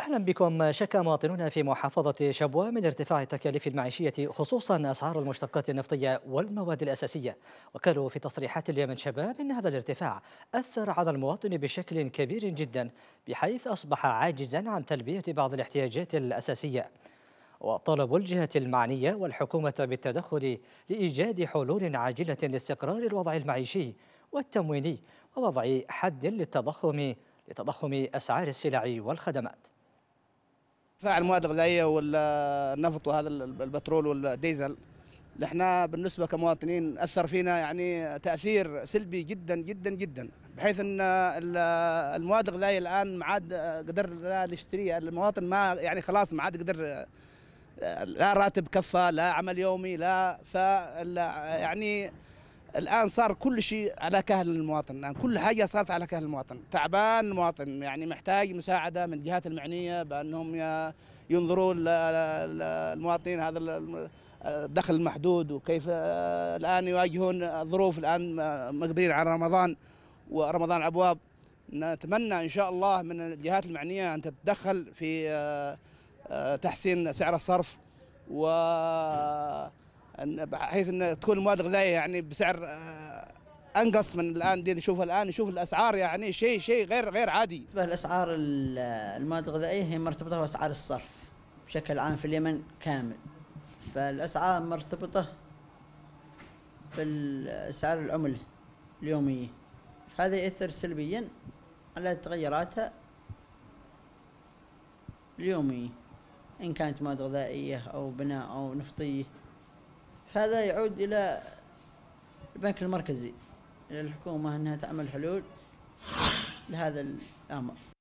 أهلا بكم شكا مواطنون في محافظة شبوة من ارتفاع التكاليف المعيشية خصوصا أسعار المشتقات النفطية والمواد الأساسية وقالوا في تصريحات اليمن شباب أن هذا الارتفاع أثر على المواطن بشكل كبير جدا بحيث أصبح عاجزا عن تلبية بعض الاحتياجات الأساسية وطلبوا الجهة المعنية والحكومة بالتدخل لإيجاد حلول عاجلة لاستقرار الوضع المعيشي والتمويني ووضع حد للتضخم لتضخم أسعار السلع والخدمات ارتفاع المواد الغذائيه والنفط وهذا البترول والديزل احنا بالنسبه كمواطنين اثر فينا يعني تاثير سلبي جدا جدا جدا بحيث ان المواد الغذائيه الان ما عاد قدرنا نشتريها المواطن ما يعني خلاص ما عاد قدر لا راتب كفى لا عمل يومي لا ف يعني الان صار كل شيء على كهل المواطن الان كل حاجه صارت على كهل المواطن تعبان المواطن يعني محتاج مساعده من الجهات المعنيه بانهم ينظروا للمواطنين هذا الدخل المحدود وكيف آه، الان يواجهون ظروف الان مقبلين على رمضان ورمضان ابواب نتمنى ان شاء الله من الجهات المعنيه ان تتدخل في آه، آه، تحسين سعر الصرف و بحيث ان تكون المواد الغذائيه يعني بسعر آه، انقص من الان دي نشوفها الان نشوف الاسعار يعني شيء شيء غير غير عادي بالنسبه لاسعار المواد الغذائيه هي مرتبطه باسعار الصرف بشكل عام في اليمن كامل فالاسعار مرتبطه بالاسعار العمله اليوميه فهذا ياثر سلبيا على تغيراتها اليوميه ان كانت مواد غذائيه او بناء او نفطيه فهذا يعود إلى البنك المركزي إلى الحكومة أنها تعمل حلول لهذا الأمر